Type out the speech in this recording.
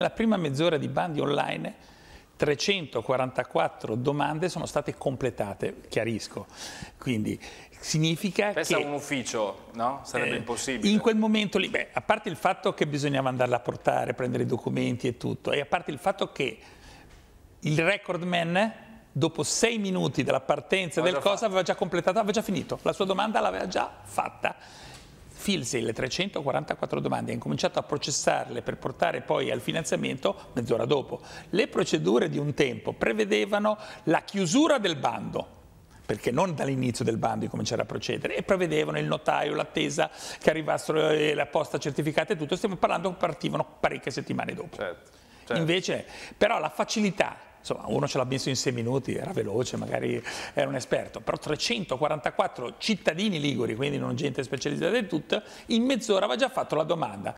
Nella prima mezz'ora di bandi online 344 domande sono state completate, chiarisco. Quindi significa Pensa che... a un ufficio, no? Sarebbe eh, impossibile. In quel momento lì, beh, a parte il fatto che bisognava andarla a portare, prendere i documenti e tutto, e a parte il fatto che il record man dopo sei minuti dalla partenza aveva del cosa fatto. aveva già completato, aveva già finito, la sua domanda l'aveva già fatta Filsil 344 domande e ha incominciato a processarle per portare poi al finanziamento mezz'ora dopo. Le procedure di un tempo prevedevano la chiusura del bando perché non dall'inizio del bando cominciare a procedere, e prevedevano il notaio, l'attesa che arrivassero eh, la posta certificata e tutto, stiamo parlando che partivano parecchie settimane dopo. Certo, certo. Invece, però la facilità insomma uno ce l'ha messo in sei minuti, era veloce, magari era un esperto, però 344 cittadini liguri, quindi non gente specializzata del tutto, in mezz'ora aveva già fatto la domanda.